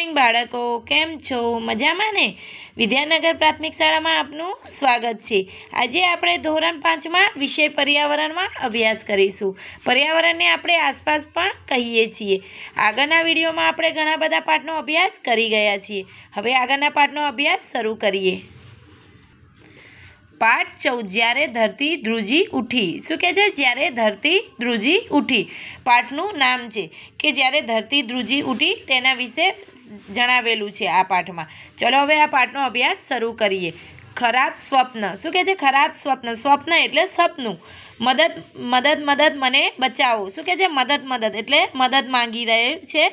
morning બાળકો કેમ છો મજામાં ને વિદ્યાનગર પ્રાથમિક શાળામાં આપનું સ્વાગત છે આજે આપણે ધોરણ પાંચમાં વિષય પર્યાવરણમાં અભ્યાસ કરીશું પર્યાવરણને આપણે આસપાસ પણ કહીએ છીએ આગળના વિડીયોમાં આપણે ઘણા બધા પાઠનો અભ્યાસ કરી ગયા છીએ હવે આગળના પાઠનો અભ્યાસ શરૂ કરીએ પાઠ ચૌદ જ્યારે ધરતી ધ્રુજી ઉઠી શું કહે છે જ્યારે ધરતી ધ્રુજી ઉઠી પાઠનું નામ છે કે જ્યારે ધરતી ધ્રુજી ઉઠી તેના વિશે જણાવેલું છે આ પાઠમાં ચલો હવે આ પાઠનો અભ્યાસ શરૂ કરીએ ખરાબ સ્વપ્ન શું કહે છે ખરાબ સ્વપ્ન સ્વપ્ન એટલે સપનું મદદ મદદ મદદ મને બચાવો શું કહે છે મદદ મદદ એટલે મદદ માંગી રહ્યું છે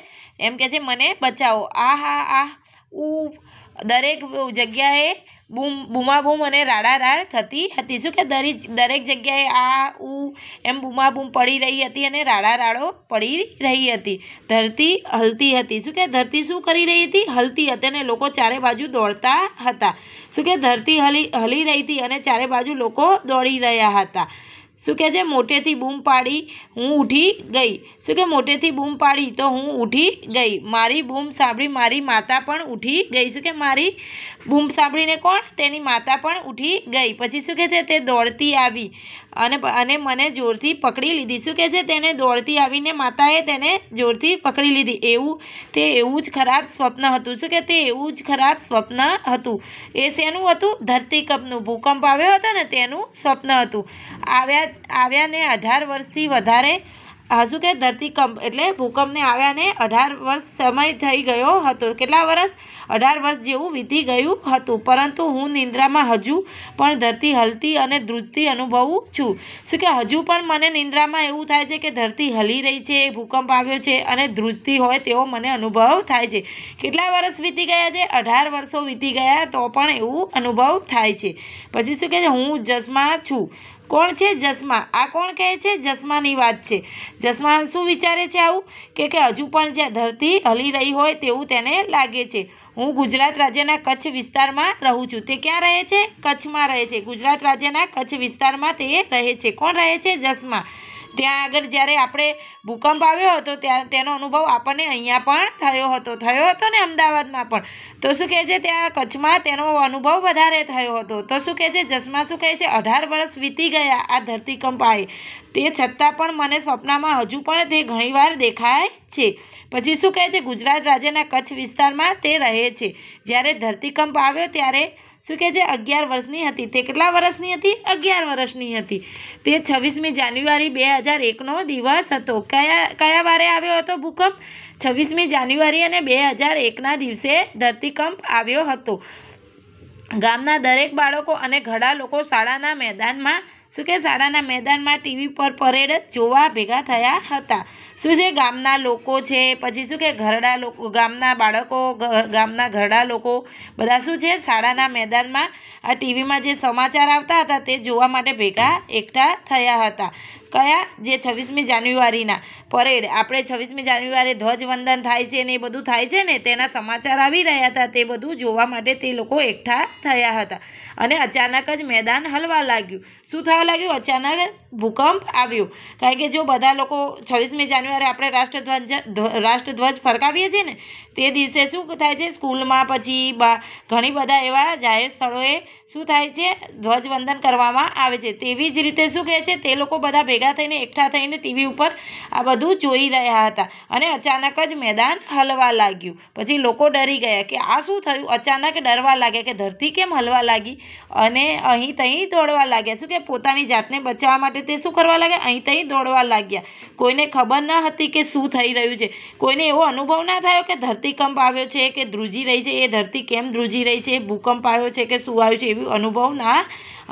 એમ કહે છે મને બચાવો આ હા આ ઉ દરેક જગ્યાએ બૂમ બૂમાબૂમ અને રાડારાડ થતી હતી શું કે દરી દરેક જગ્યાએ આ ઉ એમ બૂમાબૂમ પડી રહી હતી અને રાડારાડો પડી રહી હતી ધરતી હલતી હતી શું કે ધરતી શું કરી રહી હતી હલતી હતી અને લોકો ચારે બાજુ દોડતા હતા શું કે ધરતી હલી હલી રહી હતી અને ચારે બાજુ લોકો દોડી રહ્યા હતા શું કહે છે મોટેથી બૂમ પાડી હું ઉઠી ગઈ શું કે મોટેથી બૂમ પાડી તો હું ઊઠી ગઈ મારી બૂમ સાંભળી મારી માતા પણ ઉઠી ગઈ શું કે મારી બૂમ સાંભળીને કોણ તેની માતા પણ ઉઠી ગઈ પછી શું કહે છે તે દોડતી આવી અને અને મને જોરથી પકડી લીધી શું કહે છે તેને દોડતી આવીને માતાએ તેને જોરથી પકડી લીધી એવું તે એવું જ ખરાબ સ્વપ્ન હતું શું કે તે એવું જ ખરાબ સ્વપ્ન હતું એ શેનું હતું ધરતીકંપનું ભૂકંપ આવ્યો હતો ને તેનું સ્વપ્ન હતું આવ્યા આવ્યાને અઢાર વર્ષથી વધારે હજુ કે ધરતીકંપ એટલે ભૂકંપને આવ્યાને અઢાર વર્ષ સમય થઈ ગયો હતો કેટલા વર્ષ અઢાર વર્ષ જેવું વીતી ગયું હતું પરંતુ હું નિંદ્રામાં હજુ પણ ધરતી હલતી અને ધ્રુજતી અનુભવું છું શું કે હજુ પણ મને નિંદ્રામાં એવું થાય છે કે ધરતી હલી રહી છે ભૂકંપ આવ્યો છે અને ધ્રુજતી હોય તેવો મને અનુભવ થાય છે કેટલા વર્ષ વીતી ગયા છે અઢાર વર્ષો વીતી ગયા તો પણ એવું અનુભવ થાય છે પછી શું કે હું જસમાં છું કોણ છે જસમા આ કોણ કહે છે જસમાની વાત છે જસમા શું વિચારે છે આવું કે કે હજુ પણ જ્યાં ધરતી હલી રહી હોય તેવું તેને લાગે છે હું ગુજરાત રાજ્યના કચ્છ વિસ્તારમાં રહું છું તે ક્યાં રહે છે કચ્છમાં રહે છે ગુજરાત રાજ્યના કચ્છ વિસ્તારમાં તે રહે છે કોણ રહે છે જસમા ત્યાં આગળ જ્યારે આપણે ભૂકંપ આવ્યો હતો ત્યાં તેનો અનુભવ આપણને અહીંયા પણ થયો હતો થયો હતો ને અમદાવાદમાં પણ તો શું કહે છે ત્યાં કચ્છમાં તેનો અનુભવ વધારે થયો હતો તો શું કહે છે જસમાં શું કહે છે અઢાર વર્ષ વીતી ગયા આ ધરતીકંપ આવે તે છતાં પણ મને સપનામાં હજુ પણ તે ઘણીવાર દેખાય છે પછી શું કહે છે ગુજરાત રાજ્યના કચ્છ વિસ્તારમાં તે રહે છે જ્યારે ધરતીકંપ આવ્યો ત્યારે શું કે જે અગિયાર વર્ષની હતી તે કેટલા વર્ષની હતી અગિયાર વર્ષની હતી તે છવ્વીસમી જાન્યુઆરી બે હજાર એકનો દિવસ હતો કયા કયા વારે આવ્યો હતો ભૂકંપ છવ્વીસમી જાન્યુઆરી અને બે હજાર એકના દિવસે ધરતીકંપ આવ્યો હતો ગામના દરેક બાળકો અને ઘણા લોકો શાળાના મેદાનમાં શું કે શાળાના મેદાનમાં ટીવી પર પરેડ જોવા ભેગા થયા હતા શું છે ગામના લોકો છે પછી શું કે ઘરડા લોકો ગામના બાળકો ગામના ઘરડા લોકો બધા શું છે શાળાના મેદાનમાં આ ટીવીમાં જે સમાચાર આવતા હતા તે જોવા માટે ભેગા એકઠા થયા હતા કયા જે છવ્વીસમી જાન્યુઆરીના પરેડ આપણે છવ્વીસમી જાન્યુઆરીએ ધ્વજવંદન થાય છે ને એ બધું થાય છે ને તેના સમાચાર આવી રહ્યા હતા તે બધું જોવા માટે તે લોકો એકઠા થયા હતા અને અચાનક જ મેદાન હલવા લાગ્યું શું થવા લાગ્યું અચાનક ભૂકંપ આવ્યો કારણ કે જો બધા લોકો છવ્વીસમી જાન્યુઆરી આપણે રાષ્ટ્રધ્વજ રાષ્ટ્રધ્વજ ફરકાવીએ છીએ ને તે દિવસે શું થાય છે સ્કૂલમાં પછી ઘણી બધા એવા જાહેર સ્થળોએ શું થાય છે ધ્વજવંદન કરવામાં આવે છે તેવી જ રીતે શું કહે છે તે લોકો બધા ભેગા થઈને એકઠા થઈને ટીવી ઉપર આ બધું જોઈ રહ્યા હતા અને અચાનક જ મેદાન હલવા લાગ્યું પછી લોકો ડરી ગયા કે આ શું થયું અચાનક ડરવા લાગ્યા કે ધરતી કેમ હલવા લાગી અને અહીં તહીં દોડવા લાગ્યા શું કે પોતાની જાતને બચાવવા માટે તે શું કરવા લાગ્યા અહીં તહીં દોડવા લાગ્યા કોઈને ખબર ન હતી કે શું થઈ રહ્યું છે કોઈને એવો અનુભવ ના થયો કે ધરતીકંપ આવ્યો છે કે ધ્રુજી રહી છે એ ધરતી કેમ ધ્રુજી રહી છે ભૂકંપ આવ્યો છે કે શું આવ્યું છે એવું અનુભવ ના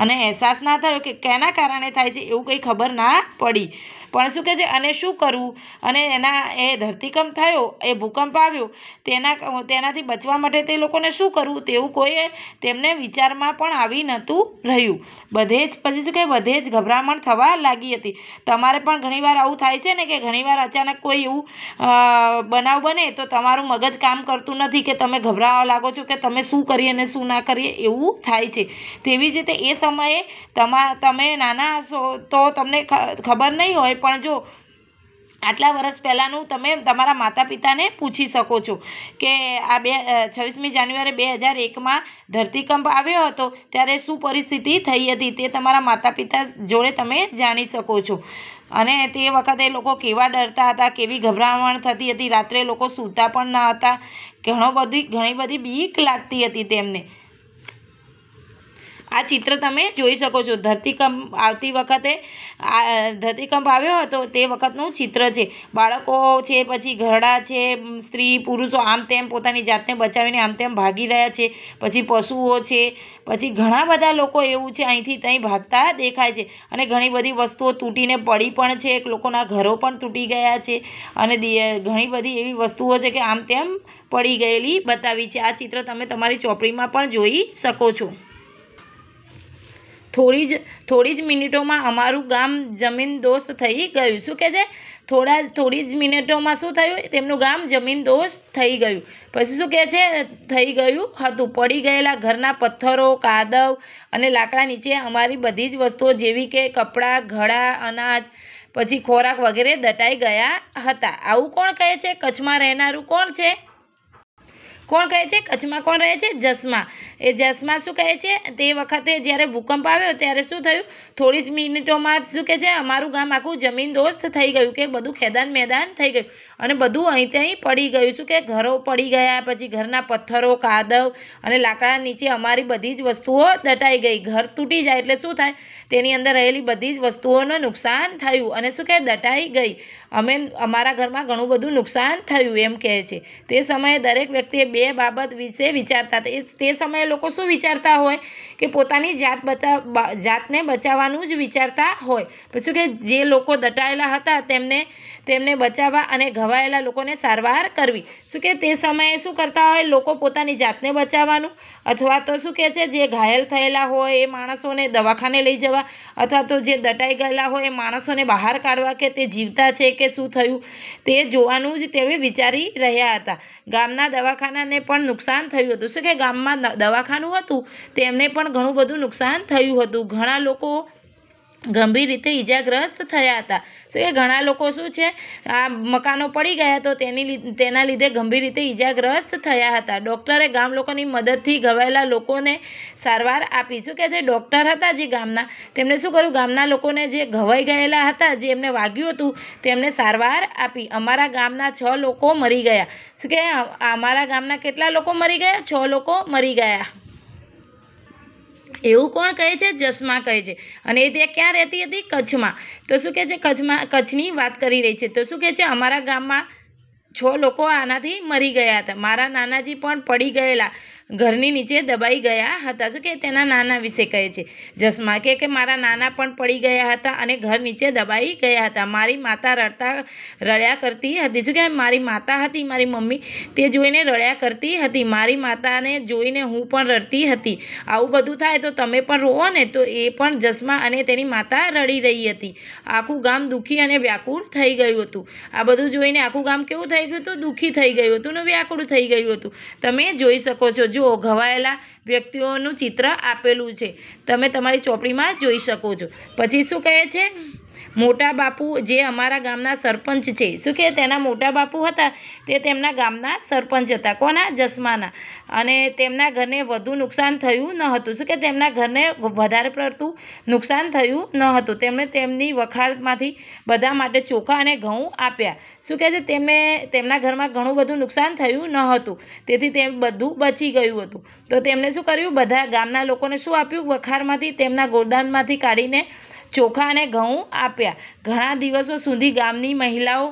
અને અહેસાસ ના થયો કે કેના કારણે થાય છે એવું કંઈ ખબર ના પડી પણ શું કહે છે અને શું કરવું અને એના એ ધરતીકંપ થયો એ ભૂકંપ આવ્યો તેના તેનાથી બચવા માટે તે લોકોને શું કરવું તેવું કોઈએ તેમને વિચારમાં પણ આવી નહોતું રહ્યું બધે જ પછી શું કહે બધે જ ગભરામણ થવા લાગી હતી તમારે પણ ઘણીવાર આવું થાય છે ને કે ઘણીવાર અચાનક કોઈ એવું બનાવ બને તો તમારું મગજ કામ કરતું નથી કે તમે ગભરાવા લાગો છો કે તમે શું કરીએ અને શું ના કરીએ એવું થાય છે તેવી જ રીતે એ સમયે તમા તમે નાના હશો તો તમને ખબર નહીં હોય પણ જો આટલા વર્ષ પહેલાંનું તમે તમારા માતા પિતાને પૂછી શકો છો કે આ બે છવ્વીસમી જાન્યુઆરી બે હજાર એકમાં ધરતીકંપ આવ્યો હતો ત્યારે શું પરિસ્થિતિ થઈ હતી તે તમારા માતા પિતા જોડે તમે જાણી શકો છો અને તે વખતે લોકો કેવા ડરતા હતા કેવી ગભરામણ થતી હતી રાત્રે લોકો સૂતા પણ ન હતા ઘણો બધી ઘણી બધી બીક લાગતી હતી તેમને આ ચિત્ર તમે જોઈ શકો છો ધરતીકંપ આવતી વખતે આ ધરતીકંપ આવ્યો હતો તે વખતનું ચિત્ર છે બાળકો છે પછી ઘરડા છે સ્ત્રી પુરુષો આમ તેમ પોતાની જાતને બચાવીને આમ તેમ ભાગી રહ્યા છે પછી પશુઓ છે પછી ઘણા બધા લોકો એવું છે અહીંથી ત્યાં ભાગતા દેખાય છે અને ઘણી બધી વસ્તુઓ તૂટીને પડી પણ છે લોકોના ઘરો પણ તૂટી ગયા છે અને ઘણી બધી એવી વસ્તુઓ છે કે આમ તેમ પડી ગયેલી બતાવી છે આ ચિત્ર તમે તમારી ચોપડીમાં પણ જોઈ શકો છો થોડી જ થોડી જ મિનિટોમાં અમારું ગામ જમીન દોસ્ત થઈ ગયું શું કહે છે થોડા થોડી જ મિનિટોમાં શું થયું તેમનું ગામ જમીન દોષ થઈ ગયું પછી શું કહે છે થઈ ગયું હતું પડી ગયેલા ઘરના પથ્થરો કાદવ અને લાકડા નીચે અમારી બધી જ વસ્તુઓ જેવી કે કપડાં ઘડા અનાજ પછી ખોરાક વગેરે દટાઈ ગયા હતા આવું કોણ કહે છે કચ્છમાં રહેનારું કોણ છે કોણ કહે છે કચ્છમાં કોણ રહે છે જસમા એ જસમા શું કહે છે તે વખતે જ્યારે ભૂકંપ આવ્યો ત્યારે શું થયું થોડી જ મિનિટોમાં શું કહે છે અમારું ગામ આખું જમીન દોસ્ત થઈ ગયું કે બધું ખેદાન મેદાન થઈ ગયું અને બધું અહીં ત્યાં પડી ગયું શું કે ઘરો પડી ગયા પછી ઘરના પથ્થરો કાદવ અને લાકડા નીચે અમારી બધી જ વસ્તુઓ દટાઈ ગઈ ઘર તૂટી જાય એટલે શું થાય તેની અંદર રહેલી બધી જ વસ્તુઓનું નુકસાન થયું અને શું કહે દટાઈ ગઈ અમે અમારા ઘરમાં ઘણું બધું નુકસાન થયું એમ કહે છે તે સમયે દરેક વ્યક્તિએ બે બાબત વિશે વિચારતા હતા તે સમયે લોકો શું વિચારતા હોય કે પોતાની જાત બતા જાતને બચાવવાનું જ વિચારતા હોય પછી કે જે લોકો દટાયેલા હતા તેમને તેમને બચાવવા અને ઘર ઘવાયેલા લોકોને સારવાર કરવી શું કે તે સમયે શું કરતા હોય લોકો પોતાની જાતને બચાવવાનું અથવા તો શું કહે છે જે ઘાયલ થયેલા હોય એ માણસોને દવાખાને લઈ જવા અથવા તો જે દટાઈ ગયેલા હોય એ માણસોને બહાર કાઢવા કે તે જીવતા છે કે શું થયું તે જોવાનું જ તેઓ વિચારી રહ્યા હતા ગામના દવાખાનાને પણ નુકસાન થયું હતું શું કે ગામમાં દવાખાનું હતું તેમને પણ ઘણું બધું નુકસાન થયું હતું ઘણા લોકો ગંભીર રીતે ઈજાગ્રસ્ત થયા હતા તો એ ઘણા લોકો શું છે આ મકાનો પડી ગયા તો તેની તેના લીધે ગંભીર રીતે ઈજાગ્રસ્ત થયા હતા ડૉક્ટરે ગામ લોકોની મદદથી ઘવાયેલા લોકોને સારવાર આપી શું કે જે ડૉક્ટર હતા જે ગામના તેમણે શું કર્યું ગામના લોકોને જે ઘવાઈ ગયેલા હતા જે એમને વાગ્યું હતું તેમણે સારવાર આપી અમારા ગામના છ લોકો મરી ગયા શું કે અમારા ગામના કેટલા લોકો મરી ગયા છ લોકો મરી ગયા એવું કોણ કહે છે જસમા કહે છે અને એ ત્યાં ક્યાં રહેતી હતી કચ્છમાં તો શું કહે છે કચ્છમાં કચ્છની વાત કરી રહી છે તો શું કહે છે અમારા ગામમાં છ લોકો આનાથી મરી ગયા હતા મારા નાનાજી પણ પડી ગયેલા ઘરની નીચે દબાઈ ગયા હતા શું કે તેના નાના વિશે કહે છે જસમા કે કે મારા નાના પણ પડી ગયા હતા અને ઘર નીચે દબાઈ ગયા હતા મારી માતા રડતા રડ્યા કરતી હતી શું કે મારી માતા હતી મારી મમ્મી તે જોઈને રડ્યા કરતી હતી મારી માતાને જોઈને હું પણ રડતી હતી આવું બધું થાય તો તમે પણ રોવો ને તો એ પણ જસમા અને તેની માતા રડી રહી હતી આખું ગામ દુઃખી અને વ્યાકુળ થઈ ગયું હતું આ બધું જોઈને આખું ગામ કેવું થઈ ગયું હતું દુઃખી થઈ ગયું હતું ને વ્યાકુળ થઈ ગયું હતું તમે જોઈ શકો છો જુઓ ઘવાયેલા વ્યક્તિઓનું ચિત્ર આપેલું છે તમે તમારી ચોપડીમાં જોઈ શકો છો પછી શું કહે છે મોટા બાપુ જે અમારા ગામના સરપંચ છે શું કે તેના મોટા બાપુ હતા તે તેમના ગામના સરપંચ હતા કોના જસ્માના અને તેમના ઘરને વધુ નુકસાન થયું ન હતું શું કે તેમના ઘરને વધારે પડતું નુકસાન થયું ન હતું તેમણે તેમની વખારમાંથી બધા માટે ચોખા અને ઘઉં આપ્યા શું કહે છે તેમણે તેમના ઘરમાં ઘણું બધું નુકસાન થયું ન હતું તેથી તેમ બધું બચી ગયું હતું તો તેમણે શું કર્યું બધા ગામના લોકોને શું આપ્યું વખારમાંથી તેમના ગોદાનમાંથી કાઢીને ચોખા અને ઘઉં આપ્યા ઘણા દિવસો સુધી ગામની મહિલાઓ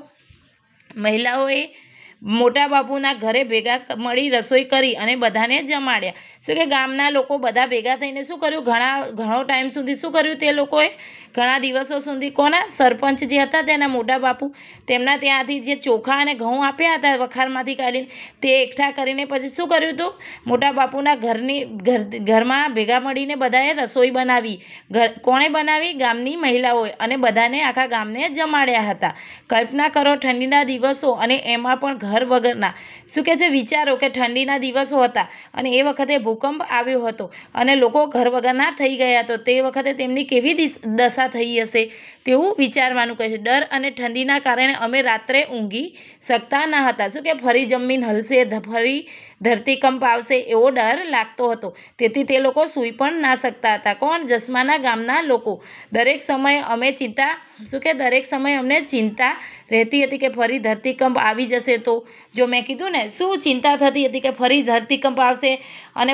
મહિલાઓએ મોટા બાપુના ઘરે ભેગા મળી રસોઈ કરી અને બધાને જમાડ્યા શું કે ગામના લોકો બધા ભેગા થઈને શું કર્યું ઘણા ઘણો ટાઈમ સુધી શું કર્યું તે લોકોએ ઘણા દિવસો સુધી કોના સરપંચ જે હતા તેના મોટા બાપુ તેમના ત્યાંથી જે ચોખા અને ઘઉં આપ્યા હતા વખારમાંથી કાઢીને તે એકઠા કરીને પછી શું કર્યું હતું મોટા બાપુના ઘરની ઘર ઘરમાં ભેગા મળીને બધાએ રસોઈ બનાવી ઘર કોણે બનાવી ગામની મહિલાઓએ અને બધાને આખા ગામને જમાડ્યા હતા કલ્પના કરો ઠંડીના દિવસો અને એમાં પણ ઘર વગરના શું કે છે વિચારો કે ઠંડીના દિવસો હતા અને એ વખતે ભૂકંપ આવ્યો હતો અને લોકો ઘર વગરના થઈ ગયા હતો તે વખતે તેમની કેવી દશા આશા થઈ હશે તેવું વિચારવાનું કહે છે ડર અને ઠંડીના કારણે અમે રાત્રે ઊંઘી શકતા ન હતા શું કે ફરી જમીન હલશે ફરી ધરતીકંપ આવશે એવો ડર લાગતો હતો તેથી તે લોકો સૂઈ પણ ના શકતા હતા કોણ જસમાના ગામના લોકો દરેક સમયે અમે ચિંતા શું કે દરેક સમયે અમને ચિંતા રહેતી હતી કે ફરી ધરતીકંપ આવી જશે તો જો મેં કીધું ને શું ચિંતા થતી હતી કે ફરી ધરતીકંપ આવશે અને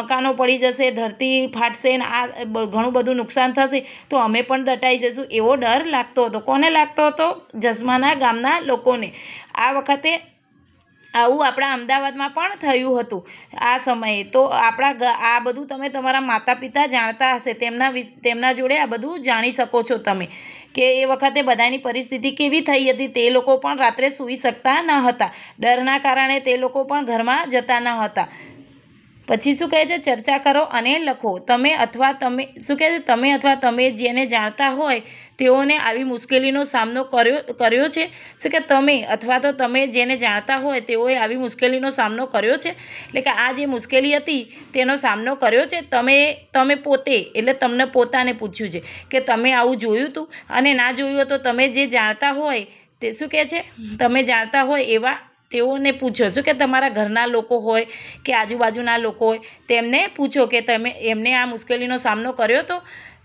મકાનો પડી જશે ધરતી ફાટશે ને આ ઘણું બધું નુકસાન થશે તો અમે પણ દટાઈ જશું એવો ડર લાગતો હતો કોને લાગતો હતો જસમાના ગામના લોકોને આ વખતે આવું આપણા અમદાવાદમાં પણ થયું હતું આ સમયે તો આપણા આ બધું તમે તમારા માતા પિતા જાણતા હશે તેમના તેમના જોડે આ બધું જાણી શકો છો તમે કે એ વખતે બધાની પરિસ્થિતિ કેવી થઈ હતી તે લોકો પણ રાત્રે સૂઈ શકતા ન હતા ડરના કારણે તે લોકો પણ ઘરમાં જતા ન હતા પછી શું કહે છે ચર્ચા કરો અને લખો તમે અથવા તમે શું કહે છે તમે અથવા તમે જેને જાણતા હોય તેઓને આવી મુશ્કેલીનો સામનો કર્યો કર્યો છે શું કે તમે અથવા તો તમે જેને જાણતા હોય તેઓએ આવી મુશ્કેલીનો સામનો કર્યો છે એટલે કે આ જે મુશ્કેલી હતી તેનો સામનો કર્યો છે તમે તમે પોતે એટલે તમને પોતાને પૂછ્યું છે કે તમે આવું જોયું હતું અને ના જોયું તો તમે જે જાણતા હોય તે શું કહે છે તમે જાણતા હોય એવા તેઓને પૂછો શું કે તમારા ઘરના લોકો હોય કે આજુબાજુના લોકો હોય તેમને પૂછો કે તમે એમને આ મુશ્કેલીનો સામનો કર્યો હતો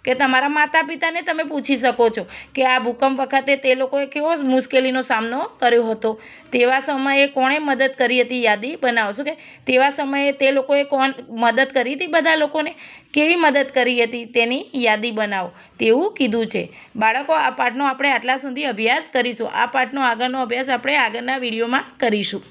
કે તમારા માતા પિતાને તમે પૂછી શકો છો કે આ ભૂકંપ વખતે તે લોકોએ કેવો મુશ્કેલીનો સામનો કર્યો હતો તેવા સમયે કોણે મદદ કરી હતી યાદી બનાવશો કે તેવા સમયે તે લોકોએ કોણ મદદ કરી હતી બધા લોકોને કેવી મદદ કરી હતી તેની યાદી બનાવો તેવું કીધું છે બાળકો આ પાઠનો આપણે આટલા સુધી અભ્યાસ કરીશું આ પાઠનો આગળનો અભ્યાસ આપણે આગળના વિડીયોમાં કરીશું